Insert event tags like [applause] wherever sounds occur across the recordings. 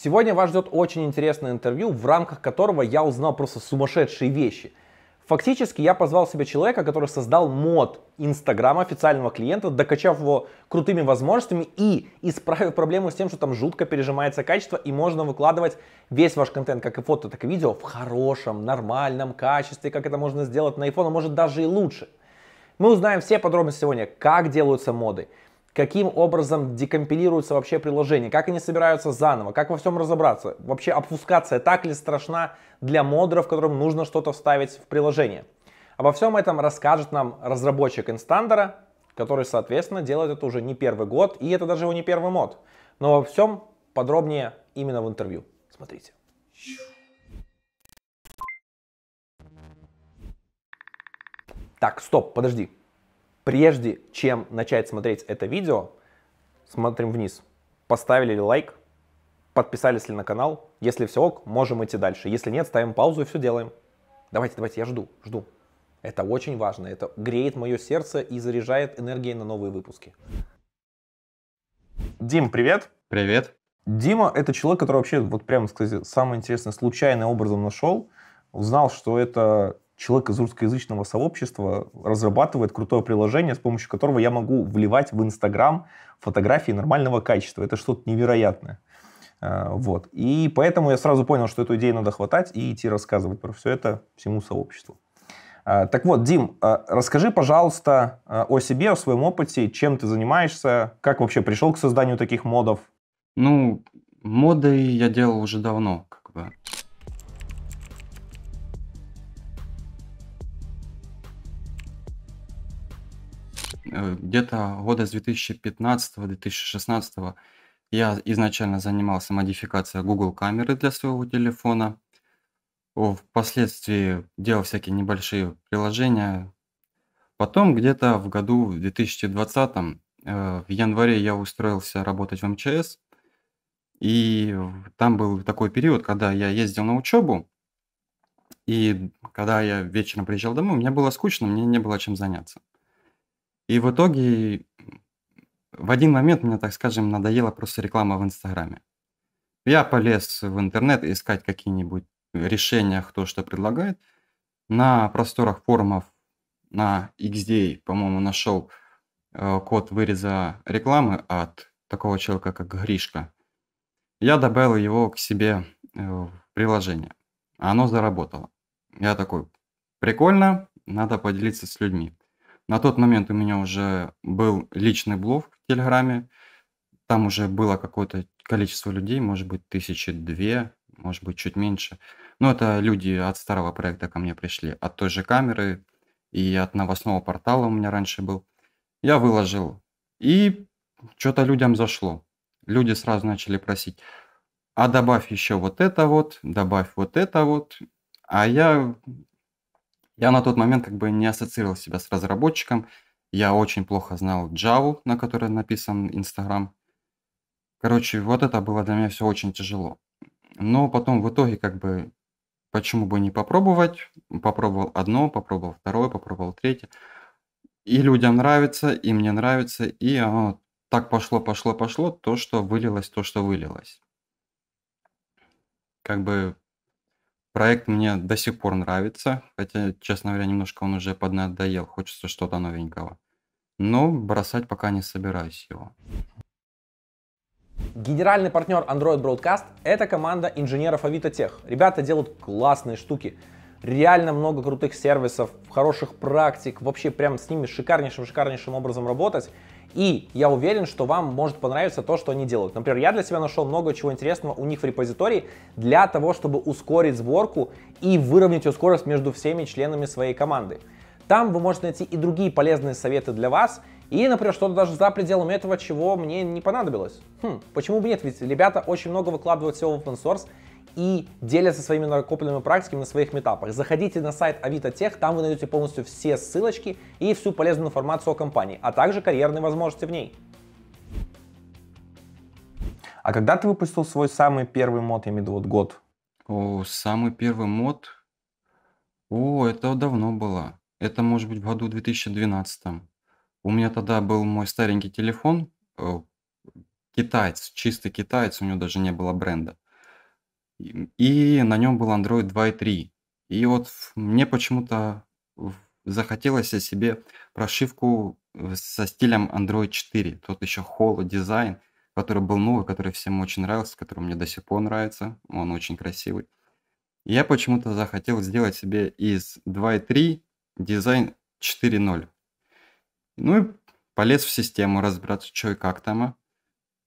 Сегодня вас ждет очень интересное интервью, в рамках которого я узнал просто сумасшедшие вещи. Фактически я позвал себе человека, который создал мод Инстаграма официального клиента, докачав его крутыми возможностями и исправив проблему с тем, что там жутко пережимается качество и можно выкладывать весь ваш контент, как и фото, так и видео, в хорошем, нормальном качестве, как это можно сделать на iPhone, а может даже и лучше. Мы узнаем все подробности сегодня, как делаются моды, каким образом декомпилируются вообще приложения, как они собираются заново, как во всем разобраться. Вообще обфускация так ли страшна для модеров, которым нужно что-то вставить в приложение. Обо всем этом расскажет нам разработчик Инстандера, который, соответственно, делает это уже не первый год, и это даже его не первый мод. Но во всем подробнее именно в интервью. Смотрите. Так, стоп, подожди. Прежде чем начать смотреть это видео, смотрим вниз. Поставили ли лайк, подписались ли на канал. Если все ок, можем идти дальше. Если нет, ставим паузу и все делаем. Давайте, давайте, я жду, жду. Это очень важно, это греет мое сердце и заряжает энергией на новые выпуски. Дим, привет. Привет. Дима — это человек, который вообще, вот прямо сказать, самый интересный случайным образом нашел. Узнал, что это человек из русскоязычного сообщества разрабатывает крутое приложение, с помощью которого я могу вливать в Инстаграм фотографии нормального качества. Это что-то невероятное. Э, вот. И поэтому я сразу понял, что эту идею надо хватать и идти рассказывать про все это всему сообществу. Э, так вот, Дим, э, расскажи, пожалуйста, о себе, о своем опыте, чем ты занимаешься, как вообще пришел к созданию таких модов? Ну, моды я делал уже давно, Э, где-то года с 2015-2016 я изначально занимался модификацией Google камеры для своего телефона. Впоследствии делал всякие небольшие приложения. Потом где-то в году 2020, э, в январе я устроился работать в МЧС. И там был такой период, когда я ездил на учебу. И когда я вечером приезжал домой, мне было скучно, мне не было чем заняться. И в итоге в один момент мне, так скажем, надоела просто реклама в Инстаграме. Я полез в интернет искать какие-нибудь решения, кто что предлагает. На просторах форумов на XDA, по-моему, нашел э, код выреза рекламы от такого человека, как Гришка. Я добавил его к себе э, в приложение. Оно заработало. Я такой, прикольно, надо поделиться с людьми. На тот момент у меня уже был личный блог в Телеграме. Там уже было какое-то количество людей, может быть, тысячи две, может быть, чуть меньше. Но это люди от старого проекта ко мне пришли, от той же камеры и от новостного портала у меня раньше был. Я выложил, и что-то людям зашло. Люди сразу начали просить, а добавь еще вот это вот, добавь вот это вот. А я я на тот момент как бы не ассоциировал себя с разработчиком. Я очень плохо знал Java, на которой написан Instagram. Короче, вот это было для меня все очень тяжело. Но потом в итоге как бы почему бы не попробовать? Попробовал одно, попробовал второе, попробовал третье. И людям нравится, и мне нравится, и оно так пошло, пошло, пошло, то, что вылилось, то, что вылилось. Как бы Проект мне до сих пор нравится, хотя, честно говоря, немножко он уже поднадоел, хочется что-то новенького. Но бросать пока не собираюсь его. Генеральный партнер Android Broadcast – это команда инженеров Авито Тех. Ребята делают классные штуки. Реально много крутых сервисов, хороших практик. Вообще прям с ними шикарнейшим-шикарнейшим образом работать. И я уверен, что вам может понравиться то, что они делают. Например, я для себя нашел много чего интересного у них в репозитории для того, чтобы ускорить сборку и выровнять ее скорость между всеми членами своей команды. Там вы можете найти и другие полезные советы для вас, и, например, что-то даже за пределами этого, чего мне не понадобилось. Хм, почему бы нет? Ведь ребята очень много выкладывают всего в open source, и делятся своими накопленными практиками на своих метапах. Заходите на сайт Авито Тех, там вы найдете полностью все ссылочки и всю полезную информацию о компании, а также карьерные возможности в ней. А когда ты выпустил свой самый первый мод, я имею в виду вот год? О, самый первый мод? О, это давно было. Это может быть в году 2012. У меня тогда был мой старенький телефон, э, китаец, чистый китаец, у него даже не было бренда. И на нем был Android 2.3. И вот мне почему-то захотелось себе прошивку э, со стилем Android 4. Тот еще холо дизайн, который был новый, который всем очень нравился, который мне до сих пор нравится. Он очень красивый. И я почему-то захотел сделать себе из 2.3 дизайн 4.0. Ну и полез в систему разбираться, что и как там. А.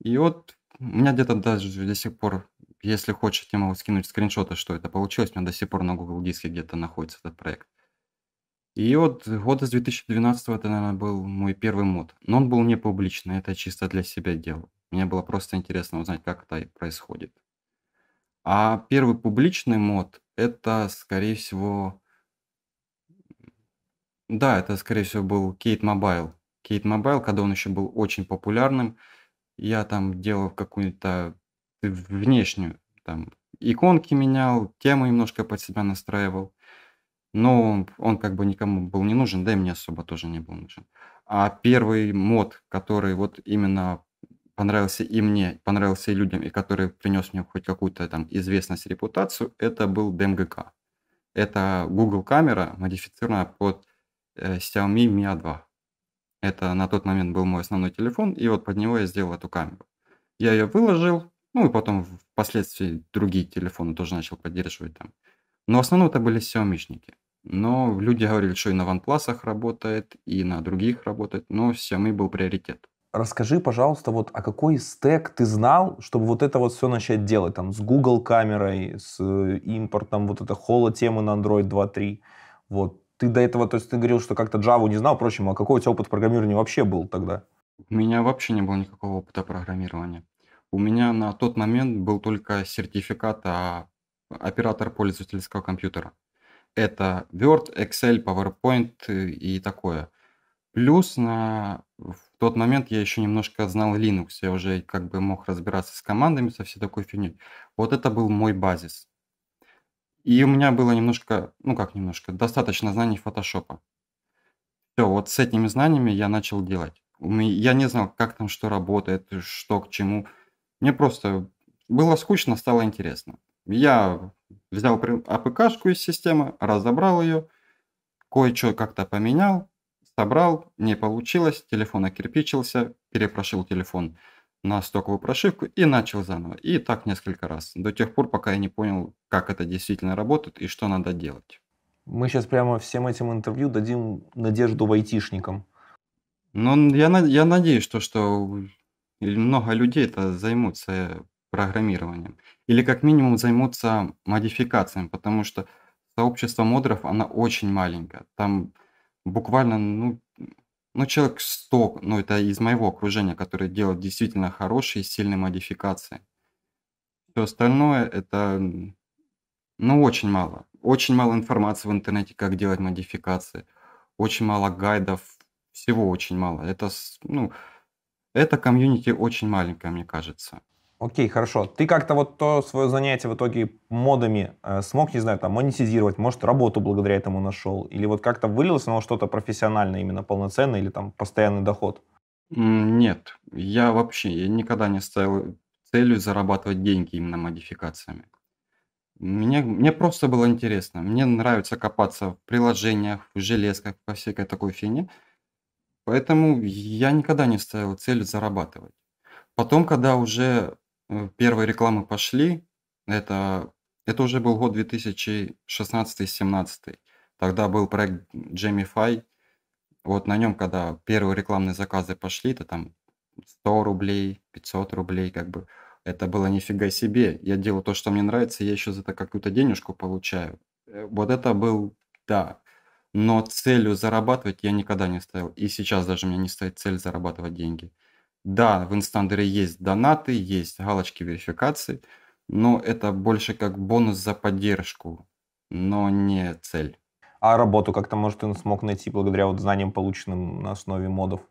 И вот у меня где-то даже до сих пор если хочешь, я могу скинуть скриншоты, что это получилось. У меня до сих пор на Google диске где-то находится этот проект. И вот года с 2012 это, наверное, был мой первый мод. Но он был не публичный, это чисто для себя делал. Мне было просто интересно узнать, как это происходит. А первый публичный мод – это, скорее всего, да, это, скорее всего, был Kate Mobile. Kate Mobile, когда он еще был очень популярным, я там делал какую-то внешнюю, там, иконки менял, тему немножко под себя настраивал. Но он, он как бы никому был не нужен, да и мне особо тоже не был нужен. А первый мод, который вот именно понравился и мне, понравился и людям, и который принес мне хоть какую-то там известность, репутацию, это был DMGK. Это Google камера, модифицированная под э, Xiaomi Mi a 2. Это на тот момент был мой основной телефон, и вот под него я сделал эту камеру. Я ее выложил, ну, и потом впоследствии другие телефоны тоже начал поддерживать там. Но в основном это были xiaomi Но люди говорили, что и на OnePlus работает, и на других работает, но Xiaomi был приоритет. Расскажи, пожалуйста, вот а какой стек ты знал, чтобы вот это вот все начать делать, там, с Google камерой, с э, импортом, вот это холо темы на Android 2.3, вот, ты до этого, то есть ты говорил, что как-то Java не знал, впрочем, а какой у тебя опыт программирования вообще был тогда? У меня вообще не было никакого опыта программирования. У меня на тот момент был только сертификат о а, оператор пользовательского компьютера. Это Word, Excel, PowerPoint э, и такое. Плюс на... в тот момент я еще немножко знал Linux, я уже как бы мог разбираться с командами, со всей такой фигней. Вот это был мой базис. И у меня было немножко, ну как немножко, достаточно знаний фотошопа. Все, вот с этими знаниями я начал делать. Я не знал, как там что работает, что к чему. Мне просто было скучно, стало интересно. Я взял АПК-шку из системы, разобрал ее, кое-что как-то поменял, собрал, не получилось, телефон окирпичился, перепрошил телефон на стоковую прошивку и начал заново. И так несколько раз, до тех пор, пока я не понял, как это действительно работает и что надо делать. Мы сейчас прямо всем этим интервью дадим надежду айтишникам. Ну, я, я надеюсь, что, что или много людей это займутся э, программированием. Или как минимум займутся модификациями, потому что сообщество модеров, она очень маленькая. Там буквально, ну, ну, человек 100, ну, это из моего окружения, которые делают действительно хорошие, сильные модификации. Все остальное это, ну, очень мало. Очень мало информации в интернете, как делать модификации. Очень мало гайдов, всего очень мало. Это, ну, это комьюнити очень маленькое, мне кажется. Окей, хорошо. Ты как-то вот то свое занятие в итоге модами э, смог, не знаю, там, монетизировать, может, работу благодаря этому нашел? Или вот как-то вылилось на что-то профессиональное, именно полноценное, или там постоянный доход? Нет, я вообще я никогда не ставил целью зарабатывать деньги именно модификациями. Мне, мне просто было интересно. Мне нравится копаться в приложениях, в железках, во всякой такой фигне. Поэтому я никогда не ставил цель зарабатывать. Потом, когда уже э, первые рекламы пошли, это, это уже был год 2016-17. Тогда был проект Jamify. Вот на нем, когда первые рекламные заказы пошли, это там 100 рублей, 500 рублей, как бы. Это было нифига себе. Я делаю то, что мне нравится, я еще за это какую-то денежку получаю. Э, вот это был, да, но целью зарабатывать я никогда не ставил. И сейчас даже у меня не стоит цель зарабатывать деньги. Да, в инстандере есть донаты, есть галочки верификации, но это больше как бонус за поддержку, но не цель. А работу как-то, может, он смог найти благодаря вот знаниям, полученным на основе модов?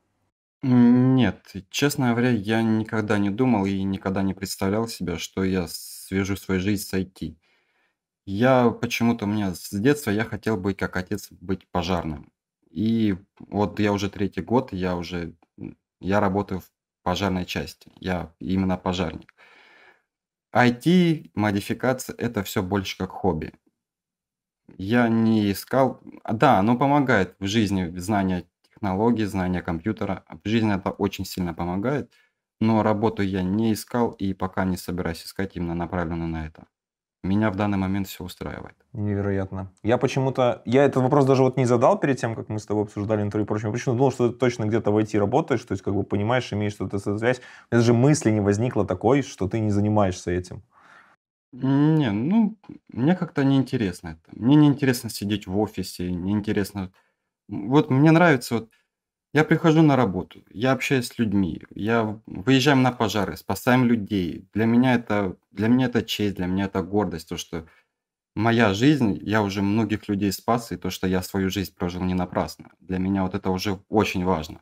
Нет, честно говоря, я никогда не думал и никогда не представлял себя, что я свяжу свою жизнь с IT. Я почему-то, у меня с детства я хотел быть как отец, быть пожарным. И вот я уже третий год, я уже, я работаю в пожарной части, я именно пожарник. IT, модификация, это все больше как хобби. Я не искал, а, да, оно помогает в жизни, знания технологий, знания компьютера, в жизни это очень сильно помогает, но работу я не искал и пока не собираюсь искать именно направленно на это меня в данный момент все устраивает. Невероятно. Я почему-то... Я этот вопрос даже вот не задал перед тем, как мы с тобой обсуждали интервью и прочее. Я почему думал, что ты точно где-то в IT работаешь, то есть как бы понимаешь, имеешь что-то со связь. Это же мысли не возникло такой, что ты не занимаешься этим. Не, ну, мне как-то неинтересно это. Мне неинтересно сидеть в офисе, неинтересно... Вот мне нравится вот я прихожу на работу, я общаюсь с людьми, я выезжаем на пожары, спасаем людей. Для меня это, для меня это честь, для меня это гордость, то, что моя жизнь, я уже многих людей спас, и то, что я свою жизнь прожил не напрасно. Для меня вот это уже очень важно.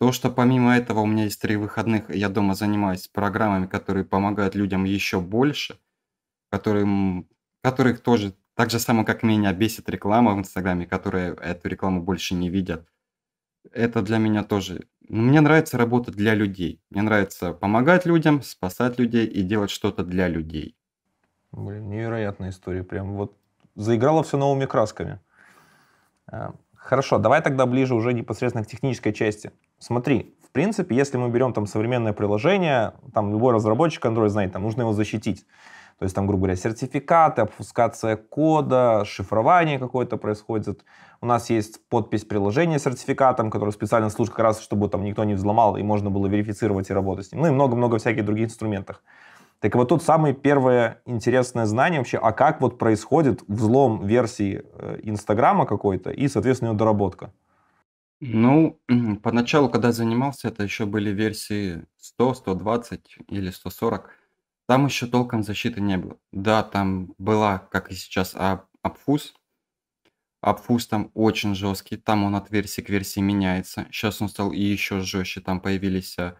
То, что помимо этого у меня есть три выходных, я дома занимаюсь программами, которые помогают людям еще больше, которые которых тоже так же само, как меня бесит реклама в Инстаграме, которые эту рекламу больше не видят – это для меня тоже. Ну, мне нравится работать для людей. Мне нравится помогать людям, спасать людей и делать что-то для людей. Блин, невероятная история. Прям вот заиграла все новыми красками. Э, хорошо, давай тогда ближе уже непосредственно к технической части. Смотри, в принципе, если мы берем там современное приложение, там любой разработчик Android знает, там нужно его защитить. То есть там, грубо говоря, сертификаты, обфускация кода, шифрование какое-то происходит. У нас есть подпись приложения с сертификатом, который специально служит как раз, чтобы там никто не взломал, и можно было верифицировать и работать с ним. Ну и много-много всяких других инструментов. Так вот тут самое первое интересное знание вообще, а как вот происходит взлом версии э, Инстаграма какой-то и, соответственно, ее доработка. Ну, поначалу, когда занимался, это еще были версии 100, 120 или 140. Там еще толком защиты не было. Да, там была, как и сейчас, а обфуз. Обфуз там очень жесткий, там он от версии к версии меняется. Сейчас он стал и еще жестче, там появились а,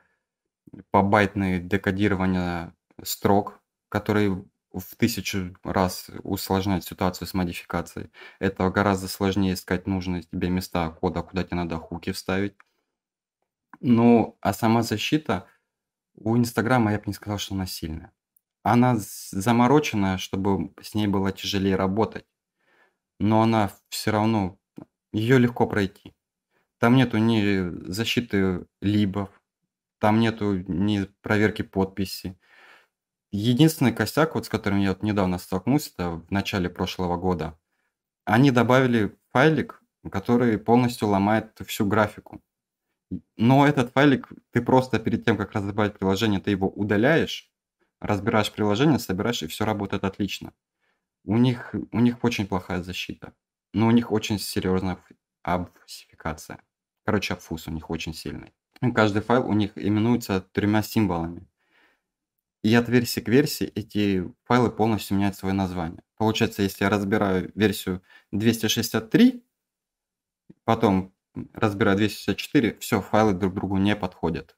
побайтные декодирования строк, которые в тысячу раз усложняют ситуацию с модификацией. Это гораздо сложнее искать нужные тебе места кода, куда тебе надо хуки вставить. Ну, а сама защита, у Инстаграма я бы не сказал, что она сильная. Она заморочена, чтобы с ней было тяжелее работать. Но она все равно, ее легко пройти. Там нету ни защиты либов, там нету ни проверки подписи. Единственный косяк вот с которым я вот недавно столкнулся, это в начале прошлого года, они добавили файлик, который полностью ломает всю графику. Но этот файлик ты просто перед тем, как разобрать приложение, ты его удаляешь, разбираешь приложение, собираешь, и все работает отлично. У них, у них очень плохая защита. Но у них очень серьезная обфусификация. Короче, обфус у них очень сильный. Каждый файл у них именуется тремя символами. И от версии к версии эти файлы полностью меняют свое название. Получается, если я разбираю версию 263, потом Разбирая 264, все, файлы друг другу не подходят.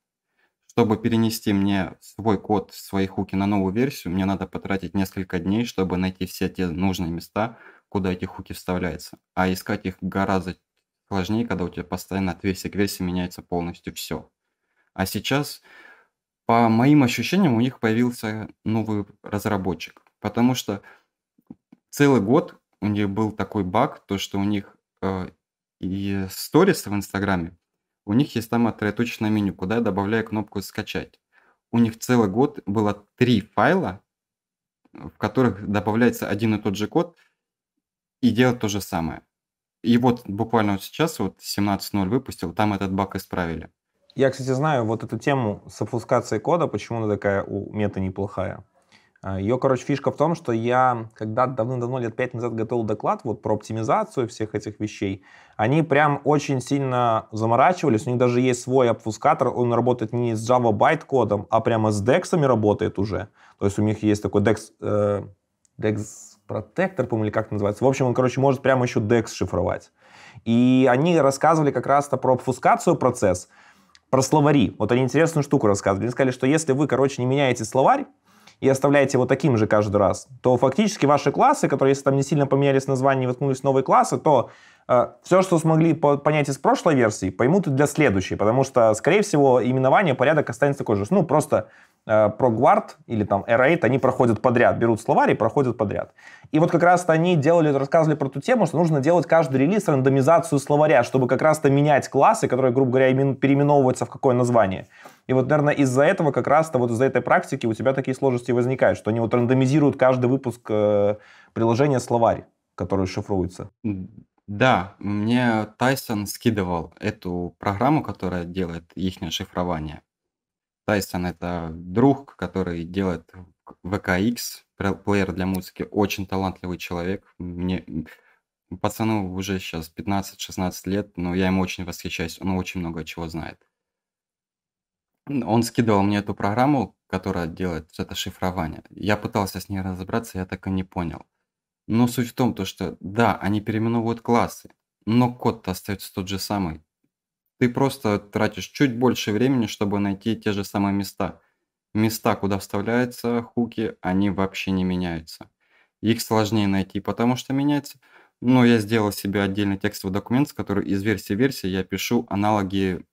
Чтобы перенести мне свой код, свои хуки на новую версию, мне надо потратить несколько дней, чтобы найти все те нужные места, куда эти хуки вставляются. А искать их гораздо сложнее, когда у тебя постоянно от версии к версии меняется полностью все. А сейчас, по моим ощущениям, у них появился новый разработчик. Потому что целый год у них был такой баг, то что у них э, и сторис в Инстаграме, у них есть там оттроеточное меню, куда я добавляю кнопку «Скачать». У них целый год было три файла, в которых добавляется один и тот же код и делать то же самое. И вот буквально вот сейчас, вот 17.0 выпустил, там этот баг исправили. Я, кстати, знаю вот эту тему с обфускацией кода, почему она такая у мета неплохая. А, Ее, короче, фишка в том, что я, когда давным-давно, лет пять назад готовил доклад вот про оптимизацию всех этих вещей, они прям очень сильно заморачивались. У них даже есть свой обфускатор, он работает не с Java байт кодом, а прямо с дексами работает уже. То есть у них есть такой dex, э, dex протектор, по-моему, или как это называется. В общем, он, короче, может прямо еще dex шифровать. И они рассказывали как раз-то про обфускацию процесс, про словари. Вот они интересную штуку рассказывали. Они сказали, что если вы, короче, не меняете словарь, и оставляете его таким же каждый раз, то фактически ваши классы, которые, если там не сильно поменялись названия и воткнулись в новые классы, то Э, все, что смогли понять из прошлой версии, поймут и для следующей, потому что, скорее всего, именование, порядок останется такой же. Ну, просто ProGuard э, или там R8, они проходят подряд, берут словарь и проходят подряд. И вот как раз-то они делали, рассказывали про ту тему, что нужно делать каждый релиз рандомизацию словаря, чтобы как раз-то менять классы, которые, грубо говоря, переименовываются в какое название. И вот, наверное, из-за этого как раз-то вот из-за этой практики у тебя такие сложности возникают, что они вот рандомизируют каждый выпуск э, приложения словарь, который шифруется. Да, мне Тайсон скидывал эту программу, которая делает их шифрование. Тайсон — это друг, который делает VKX, плеер для музыки, очень талантливый человек. Мне пацану уже сейчас 15-16 лет, но я ему очень восхищаюсь, он очень много чего знает. Он скидывал мне эту программу, которая делает это шифрование. Я пытался с ней разобраться, я так и не понял – но суть в том, то, что да, они переименовывают классы, но код-то остается тот же самый. Ты просто тратишь чуть больше времени, чтобы найти те же самые места. Места, куда вставляются хуки, они вообще не меняются. Их сложнее найти, потому что меняется. Но я сделал себе отдельный текстовый документ, с который из версии в версии я пишу аналоги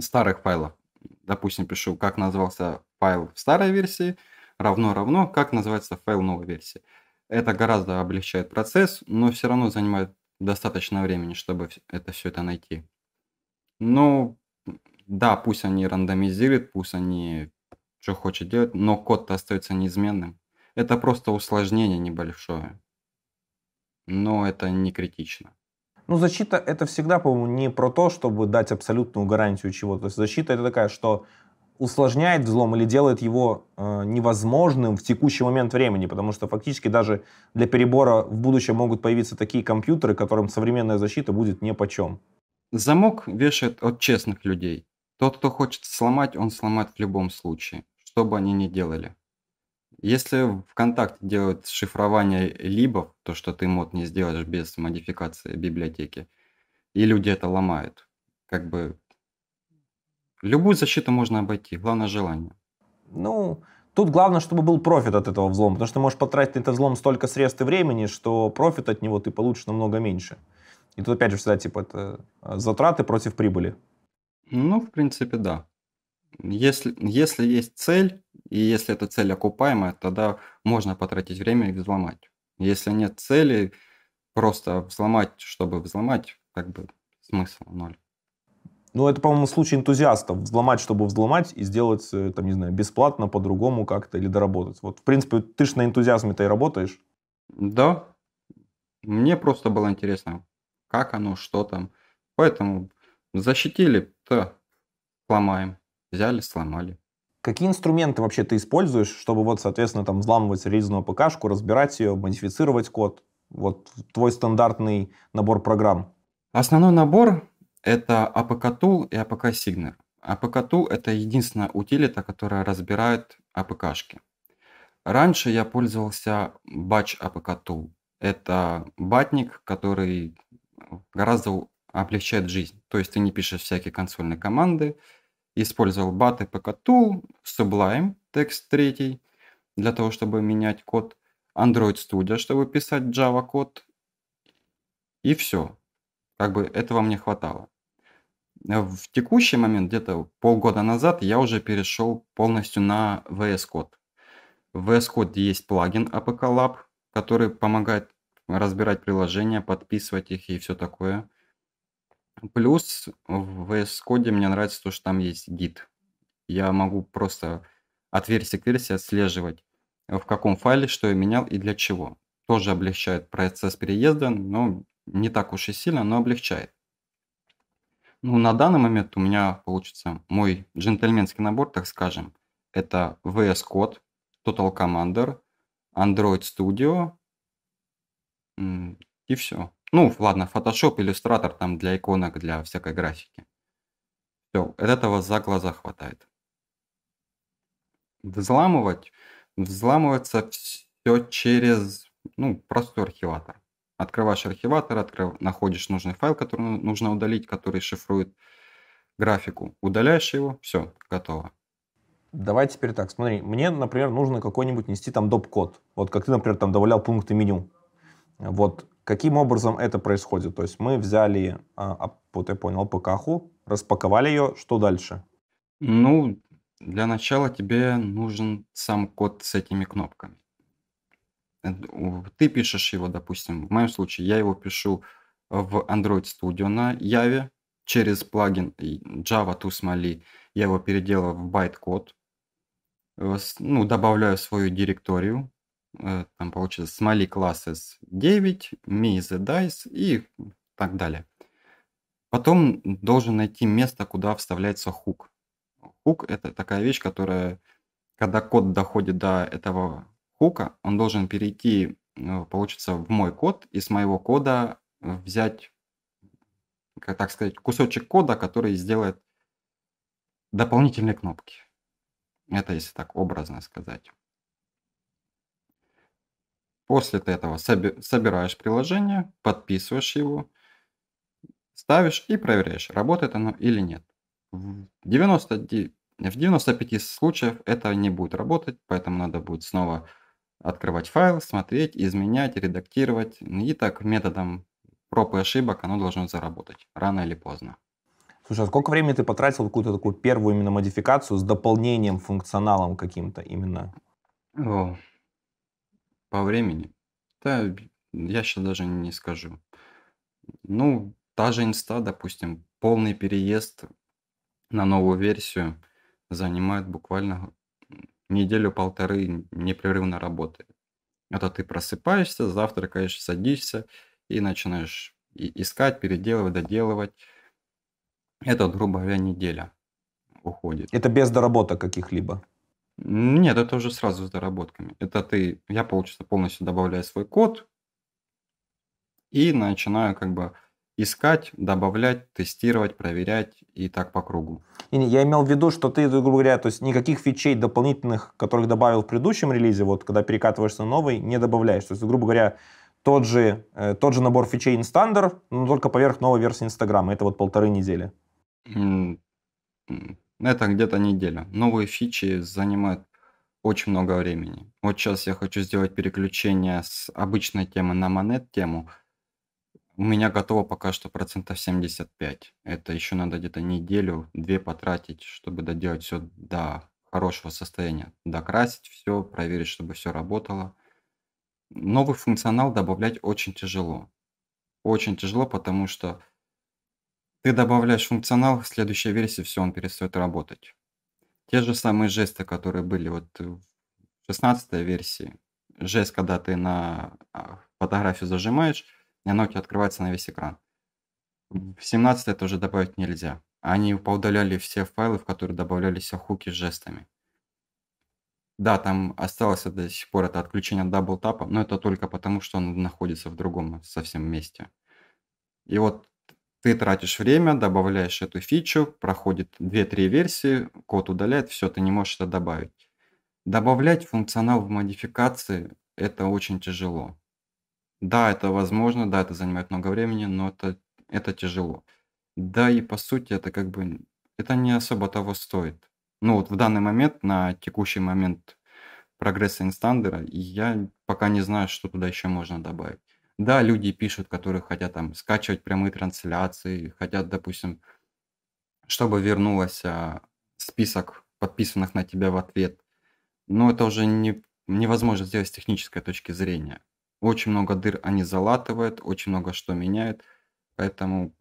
старых файлов. Допустим, пишу, как назывался файл в старой версии, равно-равно, как называется файл новой версии. Это гораздо облегчает процесс, но все равно занимает достаточно времени, чтобы это все это найти. Ну, да, пусть они рандомизируют, пусть они что хочет делать, но код-то остается неизменным. Это просто усложнение небольшое. Но это не критично. Ну, защита это всегда, по-моему, не про то, чтобы дать абсолютную гарантию чего-то. есть Защита это такая, что усложняет взлом или делает его э, невозможным в текущий момент времени, потому что фактически даже для перебора в будущем могут появиться такие компьютеры, которым современная защита будет не нипочем. Замок вешает от честных людей. Тот, кто хочет сломать, он сломает в любом случае, что бы они ни делали. Если ВКонтакте делают шифрование либо, то, что ты мод не сделаешь без модификации библиотеки, и люди это ломают, как бы Любую защиту можно обойти, главное желание. Ну, тут главное, чтобы был профит от этого взлома, потому что ты можешь потратить на этот взлом столько средств и времени, что профит от него ты получишь намного меньше. И тут опять же всегда типа это э, затраты против прибыли. Ну, в принципе, да. Если, если есть цель, и если эта цель окупаемая, тогда можно потратить время и взломать. Если нет цели, просто взломать, чтобы взломать, как бы смысл ноль. Ну, это, по-моему, случай энтузиастов. Взломать, чтобы взломать, и сделать, э, там, не знаю, бесплатно, по-другому как-то, или доработать. Вот, в принципе, ты же на энтузиазме-то и работаешь. Да. Мне просто было интересно, как оно, что там. Поэтому защитили, то сломаем. Взяли, сломали. Какие инструменты вообще ты используешь, чтобы вот, соответственно, там взламывать релизную ПК-шку, разбирать ее, модифицировать код? Вот твой стандартный набор программ. Основной набор это APK-тул и APK-сигнер. APK-тул – это единственная утилита, которая разбирает APK-шки. Раньше я пользовался Batch APK-тул. Это батник, который гораздо облегчает жизнь. То есть ты не пишешь всякие консольные команды. Использовал BAT APK-тул, Sublime, текст 3, для того, чтобы менять код. Android Studio, чтобы писать Java код. И все. Как бы этого мне хватало. Э, в текущий момент, где-то полгода назад, я уже перешел полностью на VS Code. В VS Code есть плагин APK Lab, который помогает разбирать приложения, подписывать их и все такое. Плюс в VS Code мне нравится то, что там есть гид. Я могу просто от версии к версии отслеживать, в каком файле что я менял и для чего. Тоже облегчает процесс переезда, но не так уж и сильно, но облегчает. Ну, на данный момент у меня получится мой джентльменский набор, так скажем. Это VS Code, Total Commander, Android Studio и все. Ну, ладно, Photoshop, Illustrator там для иконок, для всякой графики. Все, этого за глаза хватает. Взламывать. Взламывается все через ну, простой архиватор. Открываешь архиватор, открыв... находишь нужный файл, который ну, нужно удалить, который шифрует графику. Удаляешь его, все, готово. Давай теперь так, смотри, мне, например, нужно какой-нибудь нести там доп-код. Вот как ты, например, там добавлял пункты меню. Вот каким образом это происходит? То есть мы взяли, а, а, вот я понял, ПКХу, распаковали ее, что дальше? Ну, для начала тебе нужен сам код с этими кнопками. Э, ты пишешь его, допустим, в моем случае я его пишу в Android Studio на Java через плагин Java to Smally. Я его переделал в байт-код, э, ну, добавляю свою директорию, э, там получится Smally Classes 9, Me the Dice и так далее. Потом должен найти место, куда вставляется хук. Хук – это такая вещь, которая, когда код доходит до этого хука, он должен перейти, э, получится, в мой код, и с моего кода э, взять, как так сказать, кусочек кода, который сделает дополнительные кнопки. Это если так образно сказать. После ты этого собираешь приложение, подписываешь его, ставишь и проверяешь, работает оно или нет. В, 90, в 95 случаев это не будет работать, поэтому надо будет снова открывать файл, смотреть, изменять, редактировать. Ну и так методом проб и ошибок оно должно заработать рано или поздно. Слушай, а сколько времени ты потратил на какую-то такую первую именно модификацию с дополнением функционалом каким-то именно? О, по времени? Да, я сейчас даже не скажу. Ну, та же инста, допустим, полный переезд на новую версию занимает буквально неделю-полторы непрерывно работает. Это ты просыпаешься, завтракаешь, садишься и начинаешь искать, переделывать, доделывать. Это, грубо говоря, неделя уходит. Это без доработок каких-либо? Нет, это уже сразу с доработками. Это ты, я, получается, полностью добавляю свой код и начинаю как бы искать, добавлять, тестировать, проверять и так по кругу. И я имел в виду, что ты, грубо говоря, то есть никаких фичей дополнительных, которых добавил в предыдущем релизе, вот когда перекатываешься на новый, не добавляешь. То есть, грубо говоря, тот же, э, тот же набор фичей инстандар, но только поверх новой версии Инстаграма. Это вот полторы недели. Это где-то неделя. Новые фичи занимают очень много времени. Вот сейчас я хочу сделать переключение с обычной темы на монет тему – у меня готово пока что процентов 75. Это еще надо где-то неделю-две потратить, чтобы доделать все до хорошего состояния. Докрасить все, проверить, чтобы все работало. Новый функционал добавлять очень тяжело. Очень тяжело, потому что ты добавляешь функционал, в следующей версии все, он перестает работать. Те же самые жесты, которые были вот в 16 версии. Жест, когда ты на а, фотографию зажимаешь, и оно у тебя открывается на весь экран. В 17 это уже добавить нельзя. Они поудаляли все файлы, в которые добавлялись хуки с жестами. Да, там осталось до сих пор это отключение тапа, но это только потому, что он находится в другом совсем месте. И вот ты тратишь время, добавляешь эту фичу, проходит 2-3 версии, код удаляет, все, ты не можешь это добавить. Добавлять функционал в модификации – это очень тяжело. Да, это возможно, да, это занимает много времени, но это, это тяжело. Да, и по сути это как бы, это не особо того стоит. Ну вот в данный момент, на текущий момент прогресса инстандера, я пока не знаю, что туда еще можно добавить. Да, люди пишут, которые хотят там скачивать прямые трансляции, хотят, допустим, чтобы вернулся а, список подписанных на тебя в ответ. Но это уже не, невозможно сделать с технической точки зрения. Очень много дыр они залатывают, очень много что меняют. Поэтому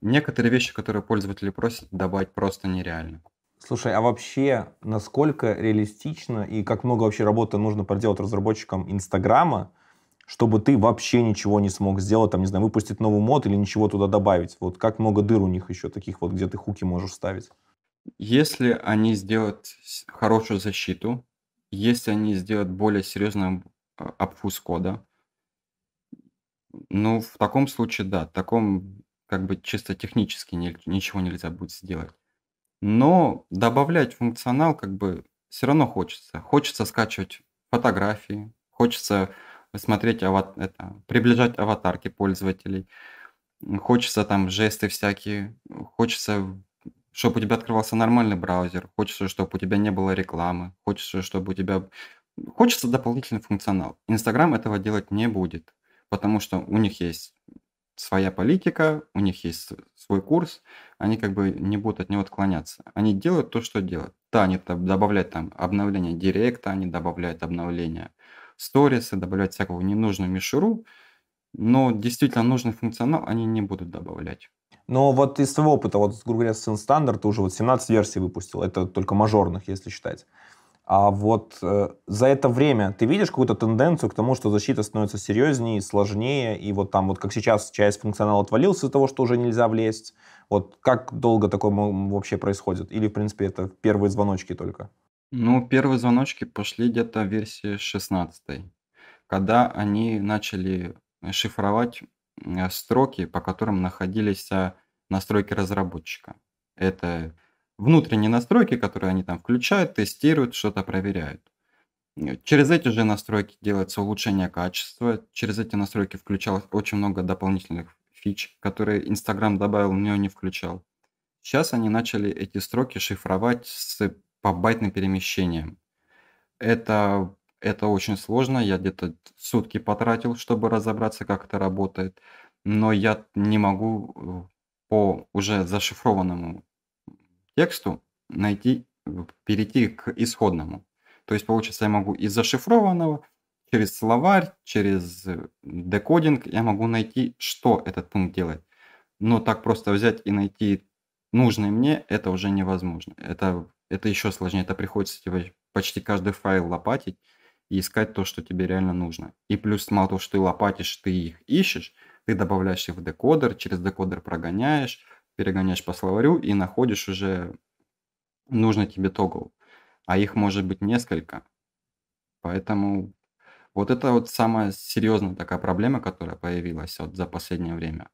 некоторые вещи, которые пользователи просят, добавить просто нереально. Слушай, а вообще, насколько реалистично и как много вообще работы нужно проделать разработчикам Инстаграма, чтобы ты вообще ничего не смог сделать, там, не знаю, выпустить новый мод или ничего туда добавить? Вот как много дыр у них еще таких вот, где ты хуки можешь ставить? Если они сделают хорошую защиту, если они сделают более серьезную а, обфуз кода. Ну, в таком случае, да, в таком как бы чисто технически не, ничего нельзя будет сделать. Но добавлять функционал как бы все равно хочется. Хочется скачивать фотографии, хочется смотреть, ават... это, приближать аватарки пользователей, хочется там жесты всякие, хочется, чтобы у тебя открывался нормальный браузер, хочется, чтобы у тебя не было рекламы, хочется, чтобы у тебя Хочется дополнительный функционал. Инстаграм этого делать не будет, потому что у них есть своя политика, у них есть свой курс, они как бы не будут от него отклоняться. Они делают то, что делают. Да, они добавляют там обновления директа, они добавляют обновления сторисы, добавляют всякую ненужную мишуру, но действительно нужный функционал они не будут добавлять. Но вот из своего опыта, вот, грубо говоря, Sin Standard уже вот 17 версий выпустил, это только мажорных, если считать. А вот э, за это время ты видишь какую-то тенденцию к тому, что защита становится серьезнее, сложнее, и вот там вот как сейчас часть функционала отвалился из-за того, что уже нельзя влезть. Вот как долго такое вообще происходит? Или, в принципе, это первые звоночки только? Ну, первые звоночки пошли где-то в версии 16 когда они начали шифровать э, строки, по которым находились э, настройки разработчика. Это внутренние настройки, которые они там включают, тестируют, что-то проверяют. Через эти же настройки делается улучшение качества, через эти настройки включалось очень много дополнительных фич, которые Instagram добавил, но не включал. Сейчас они начали эти строки шифровать с побайтным перемещением. Это, это очень сложно, я где-то сутки потратил, чтобы разобраться, как это работает, но я не могу э, по уже зашифрованному тексту найти, перейти к исходному. То есть, получается я могу из зашифрованного через словарь, через э, декодинг я могу найти, что этот пункт делает. Но так просто взять и найти нужный мне, это уже невозможно. Это, это еще сложнее. Это приходится тебе почти каждый файл лопатить и искать то, что тебе реально нужно. И плюс мало того, что ты лопатишь, ты их ищешь, ты добавляешь их в декодер, через декодер прогоняешь, перегоняешь по словарю и находишь уже нужный тебе тогл. А их может быть несколько. Поэтому вот это вот самая серьезная такая проблема, которая появилась вот за последнее время.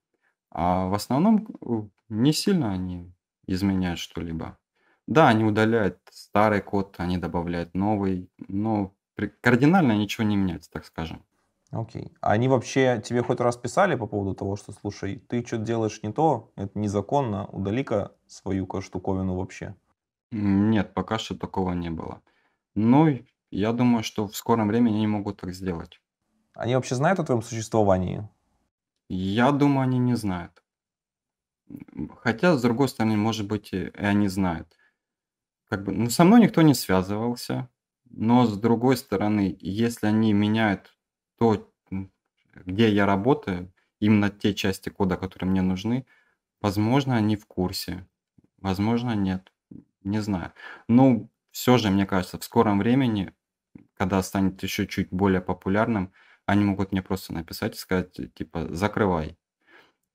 А в основном э, не сильно они изменяют что-либо. Да, они удаляют старый код, они добавляют новый, но кардинально ничего не меняется, так скажем. Окей. А они вообще тебе хоть раз писали по поводу того, что, слушай, ты что-то делаешь не то, это незаконно, удали-ка свою штуковину вообще? Нет, пока что такого не было. Но ну, я думаю, что в скором времени они могут так сделать. Они вообще знают о твоем существовании? Я думаю, они не знают. Хотя, с другой стороны, может быть, и они знают. Как бы, ну, со мной никто не связывался, но с другой стороны, если они меняют то, где я работаю, именно те части кода, которые мне нужны, возможно, они в курсе, возможно, нет, не знаю. Но ну, все же, мне кажется, в скором времени, когда станет еще чуть более популярным, они могут мне просто написать и сказать, э, типа, закрывай.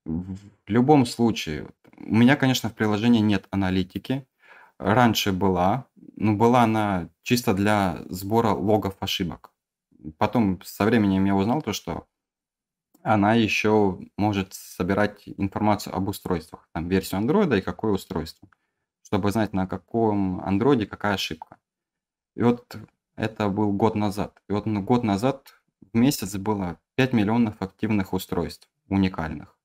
В любом случае, у меня, конечно, в приложении нет аналитики. Раньше была, но была она чисто для сбора логов ошибок потом со временем я узнал то, что она еще может собирать информацию об устройствах, там версию андроида и какое устройство, чтобы знать, на каком андроиде какая ошибка. И вот это был год назад. И вот год назад в месяц было 5 миллионов активных устройств уникальных.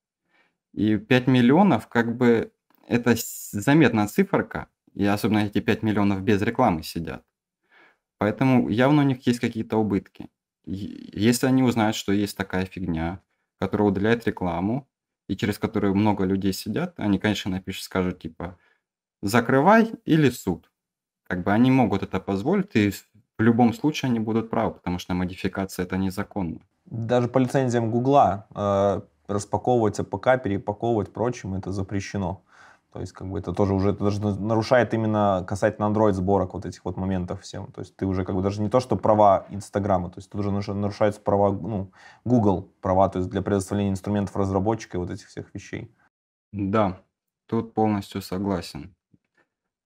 И 5 миллионов, как бы, это заметная циферка, и особенно эти 5 миллионов без рекламы сидят. Поэтому явно у них есть какие-то убытки. Если они узнают, что есть такая фигня, которая удаляет рекламу, и через которую много людей сидят, они, конечно, напишут, скажут, типа, закрывай или суд. Как бы они могут это позволить, и в любом случае они будут правы, потому что модификация это незаконно. Даже по лицензиям Гугла э, распаковывать АПК, перепаковывать прочим, это запрещено. То есть, как бы это тоже уже это даже нарушает именно касательно Android сборок вот этих вот моментов всем. То есть ты уже как бы даже не то, что права Инстаграма, то есть тут уже нарушаются права, ну, Google права, то есть для предоставления инструментов разработчика и вот этих всех вещей. Да, тут полностью согласен.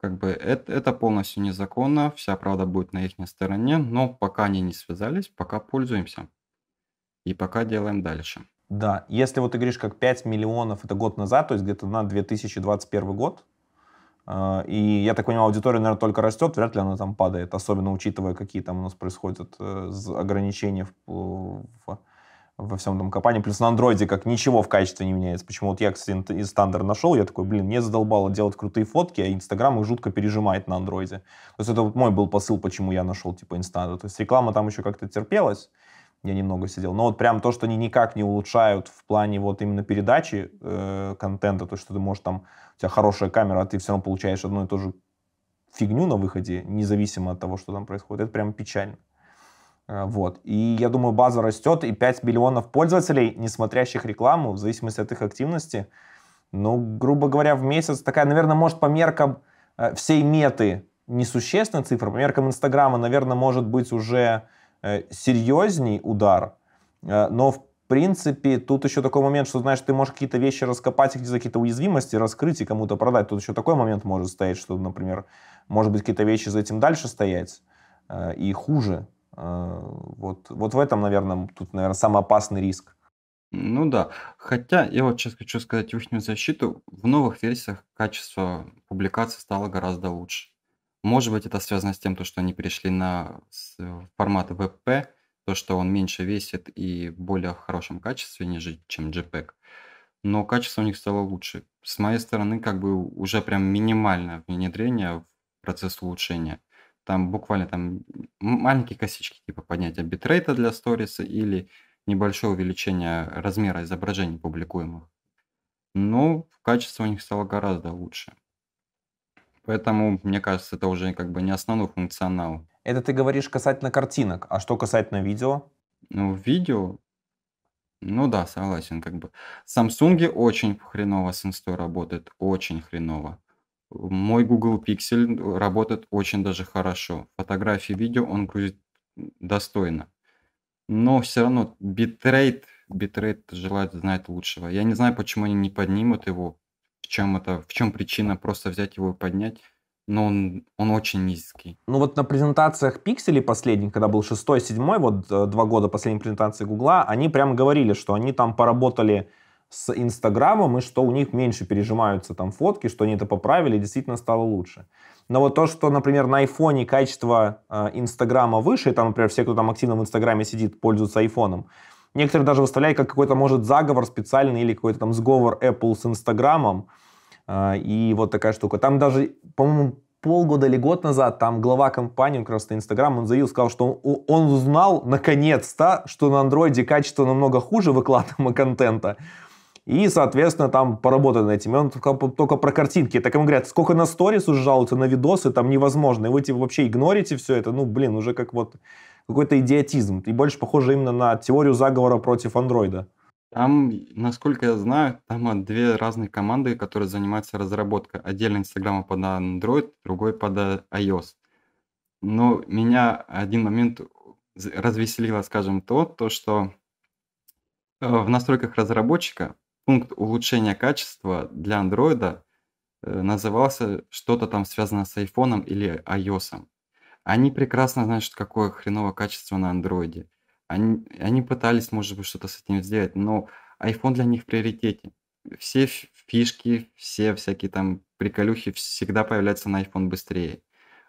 Как бы это, это полностью незаконно, вся правда будет на их стороне, но пока они не связались, пока пользуемся и пока делаем дальше. Да, если вот ты говоришь, как 5 миллионов, это год назад, то есть где-то на 2021 год, э, и я так понимаю, аудитория, наверное, только растет, вряд ли она там падает, особенно учитывая, какие там у нас происходят э, ограничения в, в, во всем этом компании. Плюс на андроиде как ничего в качестве не меняется. Почему вот я, кстати, из стандер нашел, я такой, блин, мне задолбало делать крутые фотки, а Инстаграм их жутко пережимает на андроиде. То есть это вот мой был посыл, почему я нашел типа инстанта. То есть реклама там еще как-то терпелась, я немного сидел. Но вот прям то, что они никак не улучшают в плане вот именно передачи э, контента, то, что ты можешь там, у тебя хорошая камера, а ты все равно получаешь одну и ту же фигню на выходе, независимо от того, что там происходит, это прям печально. Э, вот. И я думаю, база растет, и 5 миллионов пользователей, не смотрящих рекламу, в зависимости от их активности, ну, грубо говоря, в месяц такая, наверное, может по меркам э, всей меты несущественная цифра, по меркам Инстаграма, наверное, может быть уже Э, серьезней удар, э, но в принципе, тут еще такой момент, что, знаешь, ты можешь какие-то вещи раскопать, где какие-то уязвимости раскрыть и кому-то продать. Тут еще такой момент может стоять, что, например, может быть, какие-то вещи за этим дальше стоять э, и хуже. Вот, вот в этом, наверное, тут, наверное, самый опасный риск. Ну да. Хотя я вот сейчас хочу сказать в их защиту. В новых версиях качество публикации стало гораздо лучше. Может быть, это связано с тем, то, что они перешли на э, формат WebP, то, что он меньше весит и более в хорошем качестве, нежели чем JPEG. Но качество у них стало лучше. С моей стороны, как бы уже прям минимальное внедрение в процесс улучшения. Там буквально там маленькие косички, типа поднятия битрейта для сториса или небольшое увеличение размера изображений публикуемых. Но ну, качество у них стало гораздо лучше. Поэтому, мне кажется, это уже как бы не основной функционал. Это ты говоришь касательно картинок, а что касательно видео? Ну, видео, ну да, согласен, как бы. В Samsung очень хреново с инстой работает, очень хреново. Мой Google Pixel работает очень даже хорошо. Фотографии, видео он грузит достойно. Но все равно битрейт, битрейт желает знать лучшего. Я не знаю, почему они не поднимут его в чем это, в чем причина просто взять его и поднять, но он, он очень низкий. Ну вот на презентациях пикселей последних, когда был шестой, седьмой, вот э, два года последней презентации Гугла, они прямо говорили, что они там поработали с Инстаграмом, и что у них меньше пережимаются там фотки, что они это поправили, действительно стало лучше. Но вот то, что, например, на айфоне качество э, Инстаграма выше, и там, например, все, кто там активно в Инстаграме сидит, пользуются айфоном, Некоторые даже выставляют как какой-то, может, заговор специальный или какой-то там сговор Apple с Инстаграмом. А, и вот такая штука. Там даже, по-моему, полгода или год назад там глава компании, как раз Инстаграм, он заявил, сказал, что он, узнал наконец-то, что на андроиде качество намного хуже выкладываемого контента. И, соответственно, там поработал над этим. И он только, только про картинки. Так ему говорят, сколько на сторис уже жалуются, на видосы, там невозможно. И вы типа, вообще игнорите все это. Ну, блин, уже как вот какой-то идиотизм, и больше похоже именно на теорию заговора против андроида. Там, насколько я знаю, там две разные команды, которые занимаются разработкой. Отдельно Инстаграма под Android, другой под э, iOS. Но меня один момент развеселило, скажем, то, то что э, в настройках разработчика пункт улучшения качества для андроида э, назывался что-то там связано с iPhone или iOS. Они прекрасно знают, какое хреновое качество на андроиде. Они, они пытались, может быть, что-то с этим сделать, но iPhone для них в приоритете. Все фишки, все всякие там приколюхи всегда появляются на iPhone быстрее.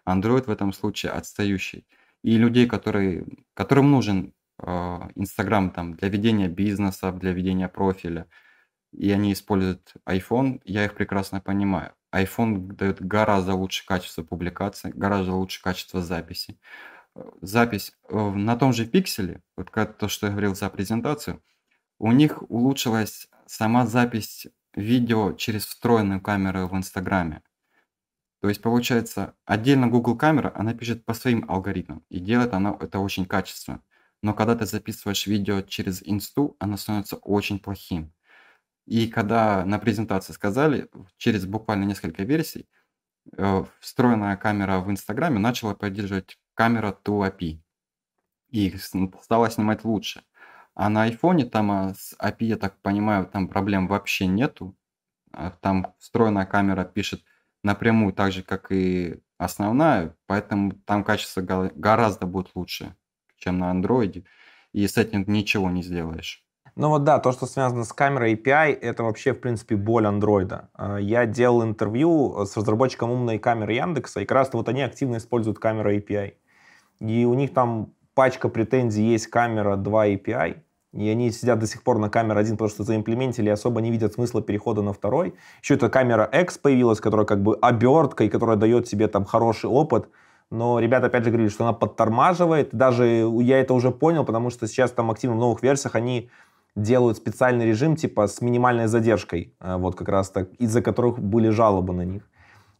Android в этом случае отстающий. И людей, которые, которым нужен а, Инстаграм э, там для ведения бизнеса, для ведения профиля, и они используют iPhone, я их прекрасно понимаю iPhone дает гораздо лучше качество публикации, гораздо лучше качество записи. Э, запись э, на том же пикселе, вот то, что я говорил за презентацию, у них улучшилась сама запись видео через встроенную камеру в Инстаграме. То есть, получается, отдельно Google камера, она пишет по своим алгоритмам, и делает она это очень качественно. Но когда ты записываешь видео через инсту, оно становится очень плохим. И когда на презентации сказали, через буквально несколько версий, э, встроенная камера в Инстаграме начала поддерживать камера To API и стала снимать лучше. А на айфоне там а, с API, я так понимаю, там проблем вообще нету. А там встроенная камера пишет напрямую так же, как и основная, поэтому там качество гораздо будет лучше, чем на андроиде. И с этим ничего не сделаешь. Ну вот да, то, что связано с камерой API, это вообще, в принципе, боль андроида. А, я делал интервью э, с разработчиком умной камеры Яндекса, и как раз вот они активно используют камеру API. И у них там пачка претензий есть камера 2 API, и они сидят до сих пор на камере 1, потому что заимплементили, особо не видят смысла перехода на второй. Еще эта камера X появилась, которая как бы обертка, и которая дает себе там хороший опыт. Но ребята опять же говорили, что она подтормаживает. Даже я это уже понял, потому что сейчас там активно в новых версиях они делают специальный режим типа с минимальной задержкой, э, вот как раз так, из-за которых были жалобы на них.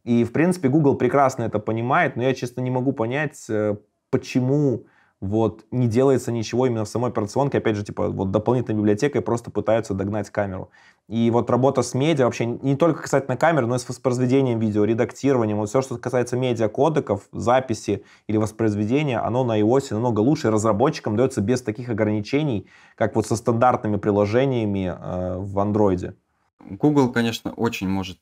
И, в принципе, Google прекрасно это понимает, но я, честно, не могу понять, э, почему вот не делается ничего именно в самой операционке, опять же, типа, вот дополнительной библиотекой просто пытаются догнать камеру. И вот работа с медиа вообще не только касательно камеры, но и с воспроизведением видео, редактированием, вот все, что касается медиакодеков, записи или воспроизведения, оно на iOS намного лучше, разработчикам дается без таких ограничений, как вот со стандартными приложениями э, в Android. Google, конечно, очень может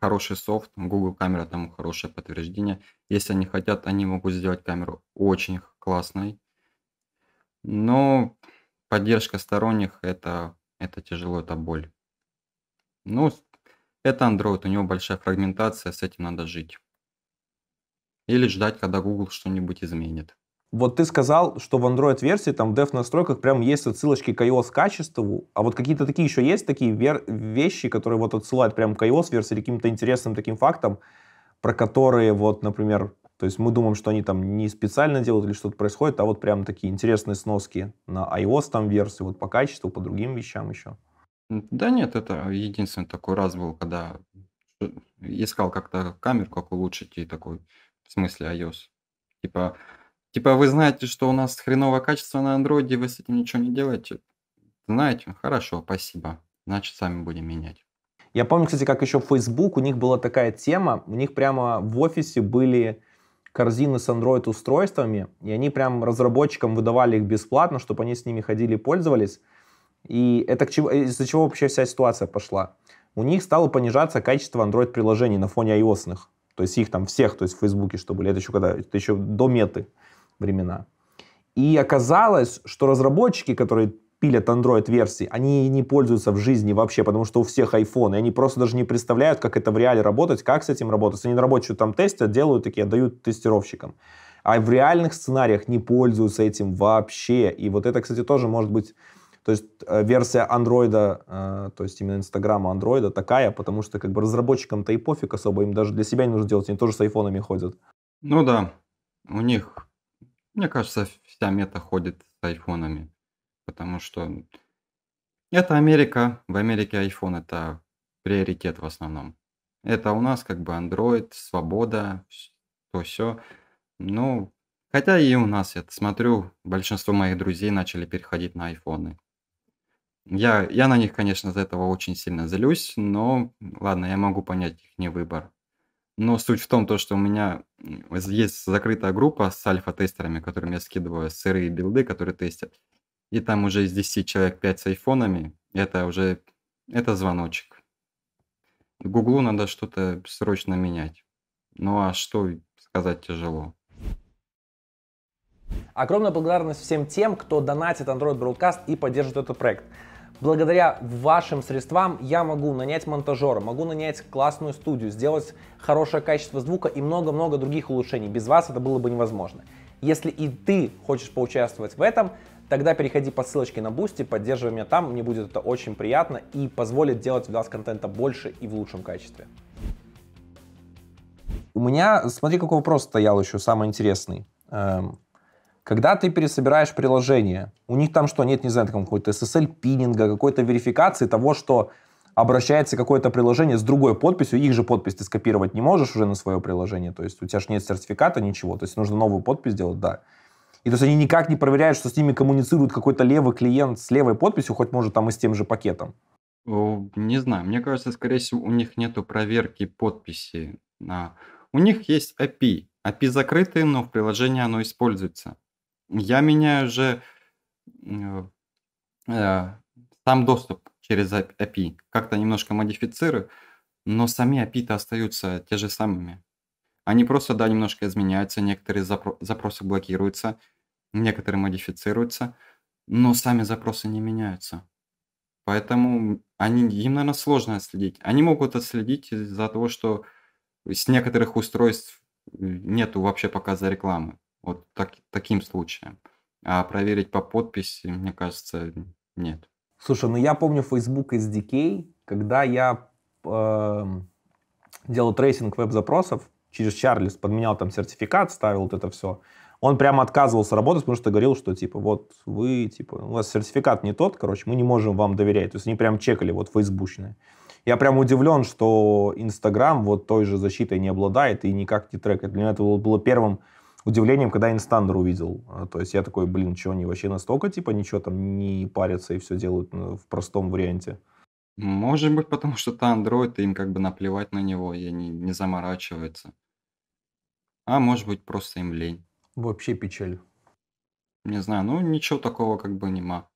хороший софт, Google камера тому хорошее подтверждение. Если они хотят, они могут сделать камеру очень классной. Но поддержка сторонних это, это тяжело, это боль. Ну, это Android, у него большая фрагментация, с этим надо жить. Или ждать, когда Google что-нибудь изменит. Вот ты сказал, что в Android-версии там в Dev настройках прям есть отсылочки к iOS качеству, а вот какие-то такие еще есть такие вер- вещи, которые вот отсылают прям к iOS-версии каким-то интересным таким фактам, про которые вот, например, то есть мы думаем, что они там не специально делают или что-то происходит, а вот прям такие интересные сноски на iOS там версии, вот по качеству, по другим вещам еще. Да нет, это единственный такой раз был, когда э, искал как-то камеру, как улучшить, и такой, в смысле iOS. Типа, типа вы знаете, что у нас хреновое качество на андроиде, вы с этим ничего не делаете. Знаете, ну, хорошо, спасибо. Значит, сами будем менять. Я помню, кстати, как еще Facebook, у них была такая тема, у них прямо в офисе были корзины с Android-устройствами, и они прям разработчикам выдавали их бесплатно, чтобы они с ними ходили и пользовались. И это к чего, из-за чего вообще вся ситуация пошла? У них стало понижаться качество Android-приложений на фоне ios То есть их там всех, то есть в Фейсбуке, что были, это еще когда, это еще до меты времена. И оказалось, что разработчики, которые пилят Android-версии, они не пользуются в жизни вообще, потому что у всех iPhone, и они просто даже не представляют, как это в реале работать, как с этим работать. Они на рабочую там тестят, делают такие, отдают тестировщикам. А в реальных сценариях не пользуются этим вообще. И вот это, кстати, тоже может быть то есть э, версия андроида, э, то есть именно инстаграма андроида такая, потому что как бы разработчикам-то и пофиг особо, им даже для себя не нужно делать, они тоже с айфонами ходят. Ну да, у них, мне кажется, вся мета ходит с айфонами. Потому что это Америка. В Америке iPhone это приоритет в основном. Это у нас как бы Android, свобода, то все. Ну, хотя и у нас, я смотрю, большинство моих друзей начали переходить на айфоны. Я, я на них, конечно, за этого очень сильно злюсь, но ладно, я могу понять их не выбор. Но суть в том, то, что у меня есть закрытая группа с альфа-тестерами, которым я скидываю сырые билды, которые тестят и там уже из 10 человек 5 с айфонами, это уже это звоночек. Гуглу надо что-то срочно менять. Ну а что сказать тяжело. Огромная благодарность всем тем, кто донатит Android Broadcast и поддерживает этот проект. Благодаря вашим средствам я могу нанять монтажера, могу нанять классную студию, сделать хорошее качество звука и много-много других улучшений. Без вас это было бы невозможно. Если и ты хочешь поучаствовать в этом, тогда переходи по ссылочке на Boosty, поддерживай меня там, мне будет это очень приятно и позволит делать для вас контента больше и в лучшем качестве. У меня, смотри, какой вопрос стоял еще, самый интересный. Эм, когда ты пересобираешь приложение, у них там что, нет, не знаю, там какой-то SSL-пиннинга, какой-то верификации того, что обращается какое-то приложение с другой подписью, их же подпись ты скопировать не можешь уже на свое приложение, то есть у тебя же нет сертификата, ничего, то есть нужно новую подпись делать, да. И то есть они никак не проверяют, что с ними коммуницирует какой-то левый клиент с левой подписью, хоть может там и с тем же пакетом. Э, не знаю, мне кажется, скорее всего, у них нету проверки подписи. У них есть API. API закрытые, но в приложении оно используется. Я меняю же э, э, сам доступ через API, а как-то немножко модифицирую, но сами API-то а остаются те же самыми. Они просто, да, немножко изменяются, некоторые запро- запросы блокируются, некоторые модифицируются, но сами запросы не меняются. Поэтому они, им, наверное, сложно отследить. Они могут отследить из-за того, что с некоторых устройств нету вообще показа рекламы. Вот так, таким случаем. А проверить по подписи, мне кажется, нет. Слушай, ну я помню Facebook SDK, когда я э, делал трейсинг веб-запросов, через Чарльз подменял там сертификат, ставил вот это все. Он прямо отказывался работать, потому что говорил, что типа вот вы, типа, у вас сертификат не тот, короче, мы не можем вам доверять. То есть они прям чекали вот фейсбучные. Я прям удивлен, что Инстаграм вот той же защитой не обладает и никак не трекает. Для меня это было первым удивлением, когда Инстандер увидел. А, то есть я такой, блин, что они вообще настолько, типа, ничего там не парятся и все делают ну, в простом варианте. Может быть, потому что это Android, и им как бы наплевать на него, и они не заморачиваются. А может быть, просто им лень. Вообще печаль. Не знаю, ну ничего такого как бы нема.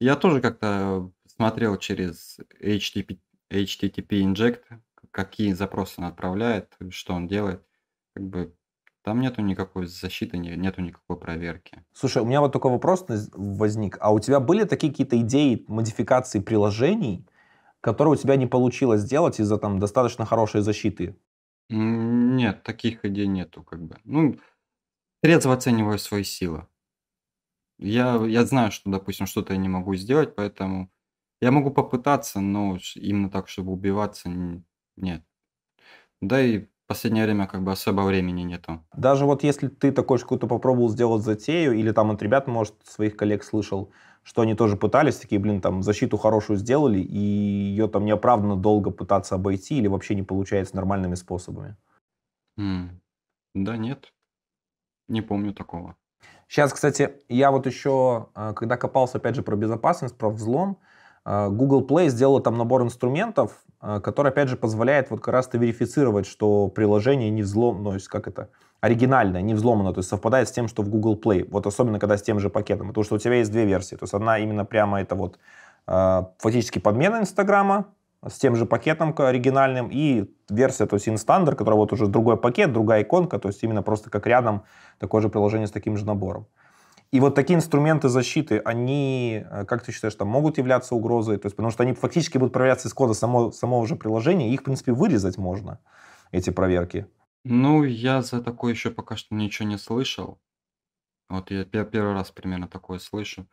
Я тоже как-то смотрел через HTTP, HTTP Inject, какие запросы он отправляет, что он делает. Как бы там нету никакой защиты, нету никакой проверки. Слушай, у меня вот такой вопрос возник. А у тебя были такие какие-то идеи модификации приложений, которые у тебя не получилось сделать из-за там достаточно хорошей защиты? Нет, таких идей нету, как бы. Ну, трезво оцениваю свои силы. Я, я знаю, что, допустим, что-то я не могу сделать, поэтому я могу попытаться, но именно так, чтобы убиваться, нет. Да и последнее время как бы особо времени нету. Даже вот если ты такой какую-то попробовал сделать затею, или там от ребят, может, своих коллег слышал, что они тоже пытались, такие, блин, там, защиту хорошую сделали, и ее там неоправданно долго пытаться обойти или вообще не получается нормальными способами. Mm. Да нет, не помню такого. Сейчас, кстати, я вот еще, э, когда копался, опять же, про безопасность, про взлом, а, Google Play сделала там набор инструментов, а, который, опять же, позволяет вот как раз-то верифицировать, что приложение не взломано, ну, то есть как это, оригинальное, не взломано, то есть совпадает с тем, что в Google Play, вот особенно когда с тем же пакетом, потому что у тебя есть две версии, то есть одна именно прямо это вот а, фактически подмена Инстаграма с тем же пакетом оригинальным и версия, то есть инстандер, которая вот уже другой пакет, другая иконка, то есть именно просто как рядом такое же приложение с таким же набором. И вот такие инструменты защиты, они, э, как ты считаешь, там могут являться угрозой? То есть, потому что они фактически будут проверяться из кода само, самого же приложения, их, в принципе, вырезать можно, эти проверки. Ну, я за такое еще пока что ничего не слышал. Вот я первый раз примерно такое слышу.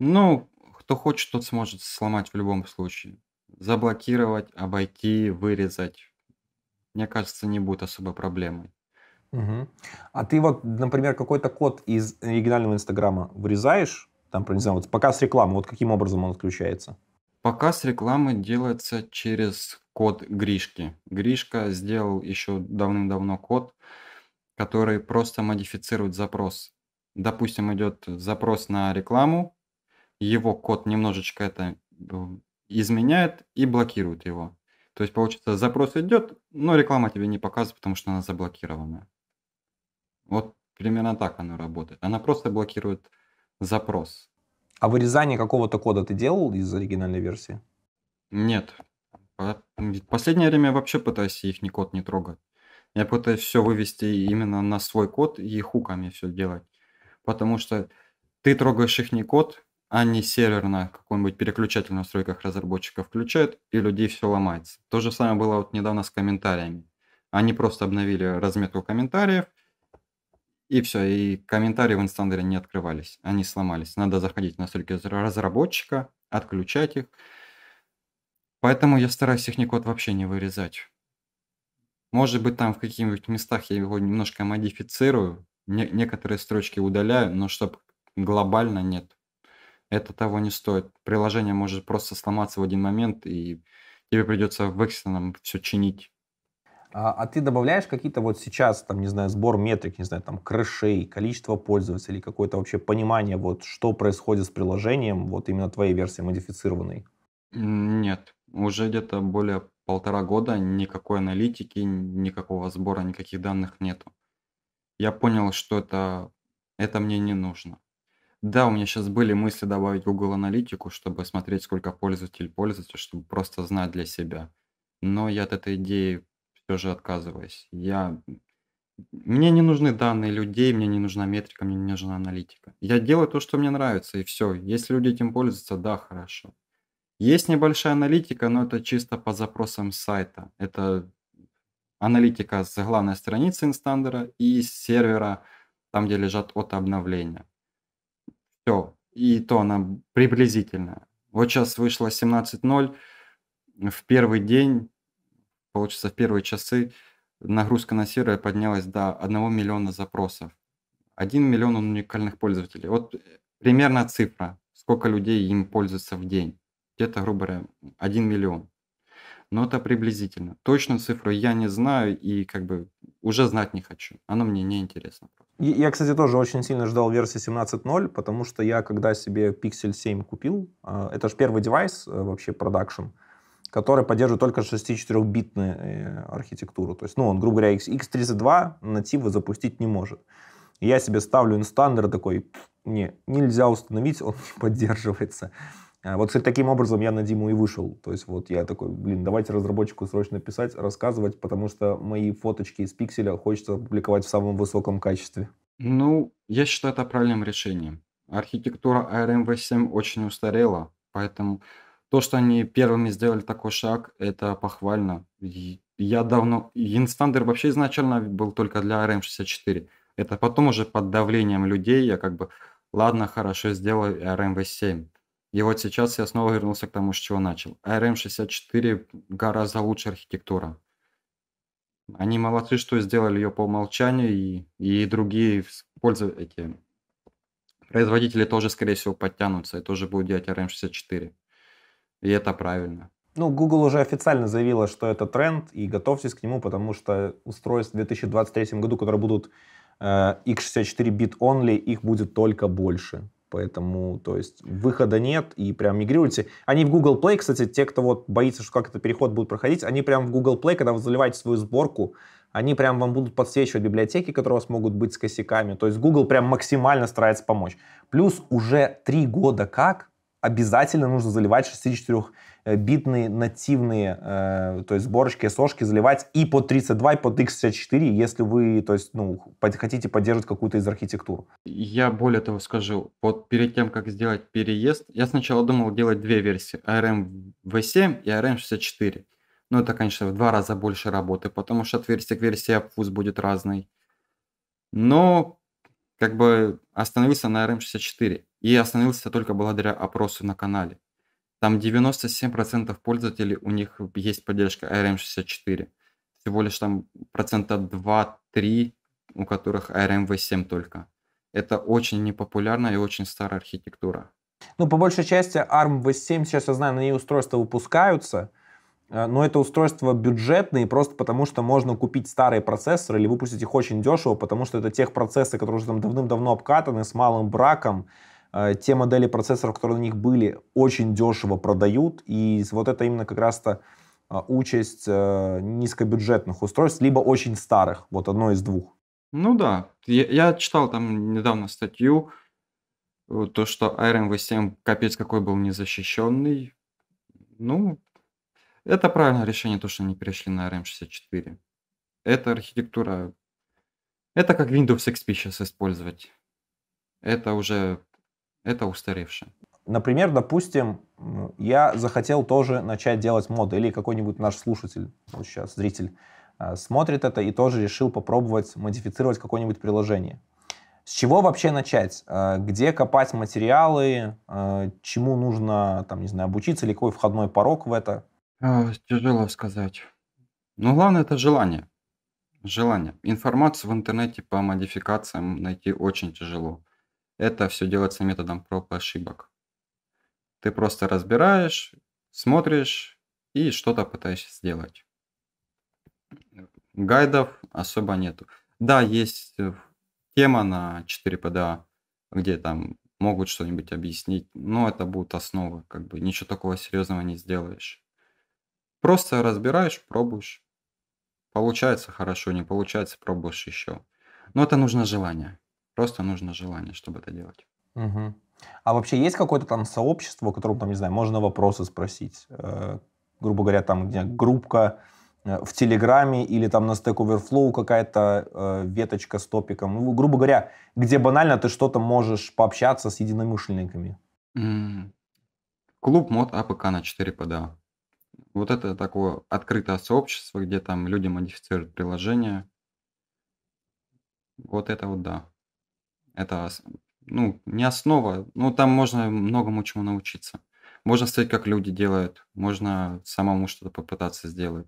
Ну, кто хочет, тот сможет сломать в любом случае. Заблокировать, обойти, вырезать. Мне кажется, не будет особой проблемой. Угу. А ты вот, например, какой-то код из оригинального Инстаграма вырезаешь, там, не знаю, вот показ рекламы, вот каким образом он отключается? Показ рекламы делается через код Гришки. Гришка сделал еще давным-давно код, который просто модифицирует запрос. Допустим, идет запрос на рекламу, его код немножечко это э, изменяет и блокирует его. То есть, получится, запрос идет, но реклама тебе не показывает, потому что она заблокированная. Вот примерно так она работает. Она просто блокирует запрос. А вырезание какого-то кода ты делал из оригинальной версии? Нет. Последнее время вообще пытаюсь их ни код не трогать. Я пытаюсь все вывести именно на свой код и хуками все делать. Потому что ты трогаешь их не код, а не сервер на какой-нибудь переключатель в настройках разработчика включает, и людей все ломается. То же самое было вот недавно с комментариями. Они просто обновили разметку комментариев, и все, и комментарии в инстандере не открывались, они сломались. Надо заходить на настройки разработчика, отключать их. Поэтому я стараюсь их никуда вообще не вырезать. Может быть, там в каких-нибудь местах я его немножко модифицирую, не, некоторые строчки удаляю, но чтобы глобально нет. Это того не стоит. Приложение может просто сломаться в один момент, и тебе придется в экстренном все чинить. А, а ты добавляешь какие-то вот сейчас, там, не знаю, сбор метрик, не знаю, там, крышей, количество пользователей, какое-то вообще понимание, вот, что происходит с приложением, вот, именно твоей версии модифицированной? Нет. Уже где-то более полтора года никакой аналитики, никакого сбора, никаких данных нету. Я понял, что это, это мне не нужно. Да, у меня сейчас были мысли добавить Google аналитику, чтобы смотреть, сколько пользователь пользуется, чтобы просто знать для себя. Но я от этой идеи все же отказываюсь. Я... Мне не нужны данные людей, мне не нужна метрика, мне не нужна аналитика. Я делаю то, что мне нравится, и все. Если люди этим пользуются, да, хорошо. Есть небольшая аналитика, но это чисто по запросам сайта. Это аналитика с главной страницы инстандера и с сервера, там, где лежат от обновления. Все. И то она приблизительная. Вот сейчас вышло 17.0. В первый день получится, в первые часы нагрузка на сервер поднялась до 1 миллиона запросов. 1 миллион уникальных пользователей. Вот э, примерно цифра, сколько людей им пользуется в день. Где-то, грубо говоря, 1 миллион. Но это приблизительно. Точную цифру я не знаю и как бы уже знать не хочу. Оно мне не интересно. Я, кстати, тоже очень сильно ждал версии 17.0, потому что я, когда себе Pixel 7 купил, а, это же первый девайс э, вообще продакшн, который поддерживает только 64-битную э, архитектуру. То есть, ну, он, грубо говоря, X32 нативы запустить не может. Я себе ставлю инстандер такой, не, нельзя установить, он [laughs] не поддерживается. А вот, кстати, таким образом я на Диму и вышел. То есть вот я такой, блин, давайте разработчику срочно писать, рассказывать, потому что мои фоточки из пикселя хочется опубликовать в самом высоком качестве. Ну, я считаю это правильным решением. Архитектура armv 7 очень устарела, поэтому то, что они первыми сделали такой шаг, это похвально. Я давно... Инстандер вообще изначально был только для RM64. Эм это потом уже под давлением людей я как бы, ладно, хорошо, сделаю RM7. Эм и вот сейчас я снова вернулся к тому, с чего начал. RM64 эм гораздо лучше архитектура. Они молодцы, что сделали ее по умолчанию, и, и другие пользователи, производители тоже, скорее всего, подтянутся и тоже будут делать RM64. И это правильно. Ну, Google уже официально заявила, что это тренд, и готовьтесь к нему, потому что устройств в 2023 году, которые будут э, x64 бит only, их будет только больше. Поэтому, то есть, выхода нет, и прям мигрируйте. Они в Google Play, кстати, те, кто вот боится, что как этот переход будет проходить, они прям в Google Play, когда вы заливаете свою сборку, они прям вам будут подсвечивать библиотеки, которые у вас могут быть с косяками. То есть Google прям максимально старается помочь. Плюс уже три года как обязательно нужно заливать 64-битные нативные, э, то есть сборочки, сошки заливать и под 32, и под x64, если вы, то есть, ну, под, хотите поддерживать какую-то из архитектур. Я более того скажу, вот перед тем, как сделать переезд, я сначала думал делать две версии, ARM-V7 эм и ARM-64. Эм Но ну, это, конечно, в два раза больше работы, потому что от версии к версии обвуз будет разный. Но как бы остановился на ARM64 и остановился только благодаря опросу на канале. Там 97% пользователей, у них есть поддержка ARM64. А Всего лишь там процента 2-3, у которых arm а 7 только. Это очень непопулярная и очень старая архитектура. Ну, по большей части armv а 7 сейчас я знаю, на ней устройства выпускаются, э, но это устройства бюджетные просто потому, что можно купить старые процессоры или выпустить их очень дешево, потому что это тех процессоры, которые уже там давным-давно обкатаны, с малым браком, а, те модели процессоров, которые на них были, очень дешево продают. И вот это именно как раз-то а, участь э, низкобюджетных устройств, либо очень старых, вот одно из двух. Ну да, я, читал там недавно статью, э, то, что Iron 7 капец какой был незащищенный. Ну, это правильное решение, то, что они перешли на RM64. Эта архитектура... Это как Windows XP сейчас использовать. Это уже это устаревшее. Например, допустим, я захотел тоже начать делать моды, или какой-нибудь наш слушатель, вот сейчас зритель, э, смотрит это и тоже решил попробовать модифицировать какое-нибудь приложение. С чего вообще начать? Э, где копать материалы? Э, чему нужно, там, не знаю, обучиться? Или какой входной порог в это? Тяжело сказать. Но главное это желание. Желание. Информацию в интернете по модификациям найти очень тяжело. Это все делается методом проб и ошибок. Ты просто разбираешь, смотришь и что-то пытаешься сделать. Гайдов особо нету. Да, есть э, тема на 4PDA, а, где там могут что-нибудь объяснить, но это будут основы, как бы ничего такого серьезного не сделаешь. Просто разбираешь, пробуешь. Получается хорошо, не получается, пробуешь еще. Но это нужно желание. Просто нужно желание, чтобы это делать. Угу. А вообще есть какое-то там сообщество, которому, там, не знаю, можно вопросы спросить? Э, грубо говоря, там где группка э, в Телеграме или там на Stack Overflow какая-то э, веточка с топиком. Ну, грубо говоря, где банально ты что-то можешь пообщаться с единомышленниками. Mm. Клуб мод АПК на 4 ПДА. Вот это такое открытое сообщество, где там люди модифицируют приложение. Вот это вот да. Это ну, не основа, но там можно многому чему научиться. Можно смотреть, как люди делают, можно самому что-то попытаться сделать.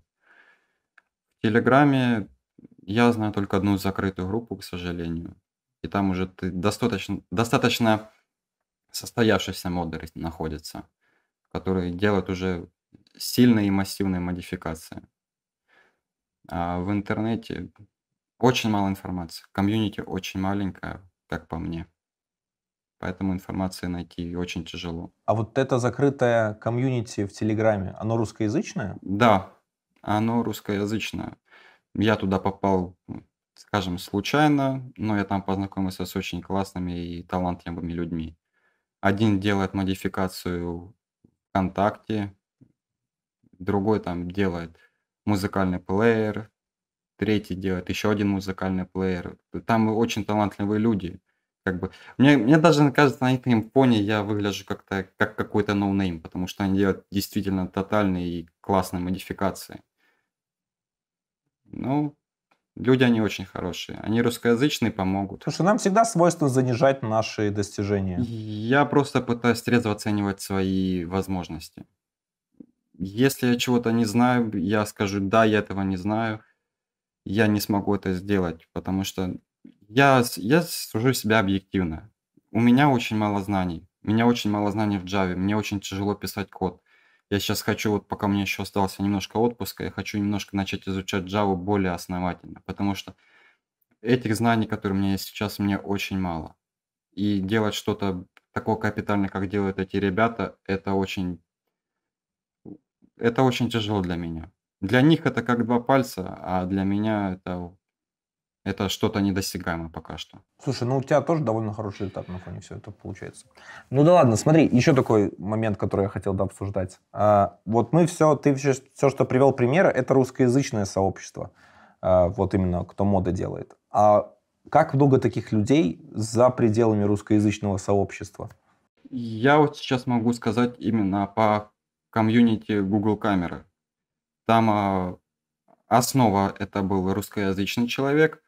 В Телеграме я знаю только одну закрытую группу, к сожалению. И там уже ты достаточно, достаточно состоявшийся модер находится, который делает уже сильные и массивные модификации. А в интернете очень мало информации. Комьюнити очень маленькая как по мне. Поэтому информации найти очень тяжело. А вот это закрытое комьюнити в Телеграме, оно русскоязычное? Да, оно русскоязычное. Я туда попал, скажем, случайно, но я там познакомился с очень классными и талантливыми людьми. Один делает модификацию ВКонтакте, другой там делает музыкальный плеер, третий делает, еще один музыкальный плеер. Там очень талантливые люди. Как бы. мне, мне даже кажется, на этом фоне я выгляжу как-то как какой-то ноунейм, потому что они делают действительно тотальные и классные модификации. Ну, люди они очень хорошие. Они русскоязычные помогут. Потому что нам всегда свойственно занижать наши достижения. Я просто пытаюсь трезво оценивать свои возможности. Если я чего-то не знаю, я скажу, да, я этого не знаю я не смогу это сделать, потому что я, я сужу себя объективно. У меня очень мало знаний. У меня очень мало знаний в Java, мне очень тяжело писать код. Я сейчас хочу, вот пока мне еще остался немножко отпуска, я хочу немножко начать изучать Java более основательно, потому что этих знаний, которые у меня есть сейчас, мне очень мало. И делать что-то такое капитальное, как делают эти ребята, это очень, это очень тяжело для меня. Для них это как два пальца, а для меня это, это что-то недосягаемое пока что. Слушай, ну у тебя тоже довольно хороший результат на фоне все это получается. Ну да ладно, смотри, еще такой момент, который я хотел да, обсуждать. А, вот мы все, ты все, все, что привел примеры, это русскоязычное сообщество. А, вот именно кто мода делает. А как много таких людей за пределами русскоязычного сообщества? Я вот сейчас могу сказать именно по комьюнити Google камеры. Там а, основа это был русскоязычный человек,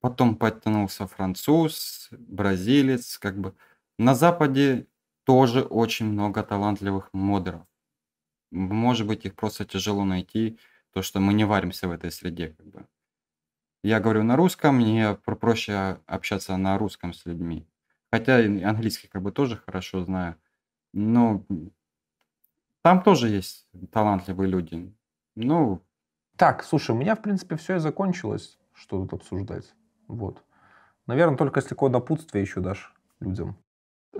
потом подтянулся француз, бразилец, как бы. На Западе тоже очень много талантливых модеров. Может быть, их просто тяжело найти, то, что мы не варимся в этой среде. Как бы. Я говорю на русском, мне проще общаться на русском с людьми. Хотя английский как бы тоже хорошо знаю. Но там тоже есть талантливые люди. Ну, так, слушай, у меня, в принципе, все и закончилось, что тут обсуждать. Вот. Наверное, только если какое напутствие еще дашь людям.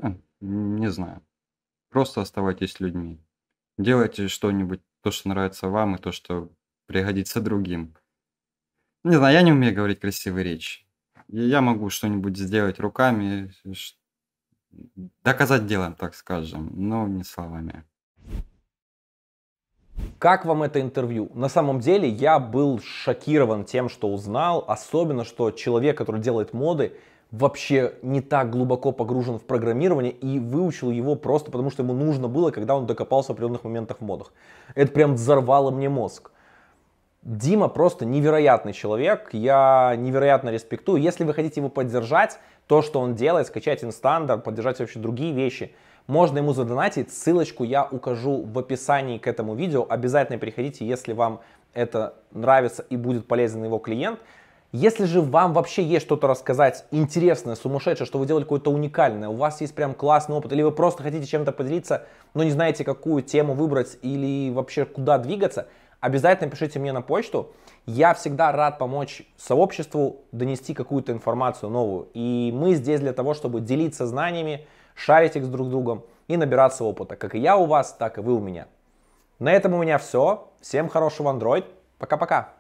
Хм, не знаю. Просто оставайтесь людьми. Делайте что-нибудь, то, что нравится вам, и то, что пригодится другим. Не знаю, я не умею говорить красивые речи. Я могу что-нибудь сделать руками, доказать делом, так скажем, но не словами. Как вам это интервью? На самом деле я был шокирован тем, что узнал, особенно, что человек, который делает моды, вообще не так глубоко погружен в программирование и выучил его просто потому, что ему нужно было, когда он докопался в определенных моментах в модах. Это прям взорвало мне мозг. Дима просто невероятный человек, я невероятно респектую. Если вы хотите его поддержать, то, что он делает, скачать инстандарт, поддержать вообще другие вещи – можно ему задонатить, ссылочку я укажу в описании к этому видео. Обязательно приходите, если вам это нравится и будет полезен его клиент. Если же вам вообще есть что-то рассказать интересное, сумасшедшее, что вы делали какое-то уникальное, у вас есть прям классный опыт, или вы просто хотите чем-то поделиться, но не знаете, какую тему выбрать или вообще куда двигаться, обязательно пишите мне на почту. Я всегда рад помочь сообществу донести какую-то информацию новую. И мы здесь для того, чтобы делиться знаниями, шарить их с друг другом и набираться опыта, как и я у вас, так и вы у меня. На этом у меня все. Всем хорошего Android. Пока-пока.